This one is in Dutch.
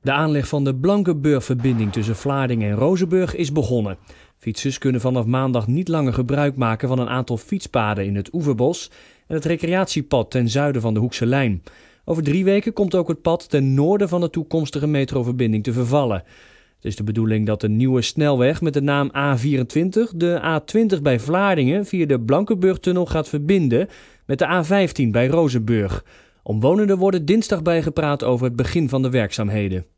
De aanleg van de Blankenburg-verbinding tussen Vlaardingen en Rozenburg is begonnen. Fietsers kunnen vanaf maandag niet langer gebruik maken van een aantal fietspaden in het Oeverbos en het recreatiepad ten zuiden van de Hoekse Lijn. Over drie weken komt ook het pad ten noorden van de toekomstige metroverbinding te vervallen. Het is de bedoeling dat de nieuwe snelweg met de naam A24 de A20 bij Vlaardingen via de Blankenburg-tunnel gaat verbinden met de A15 bij Rozenburg. Omwonenden worden dinsdag bijgepraat over het begin van de werkzaamheden.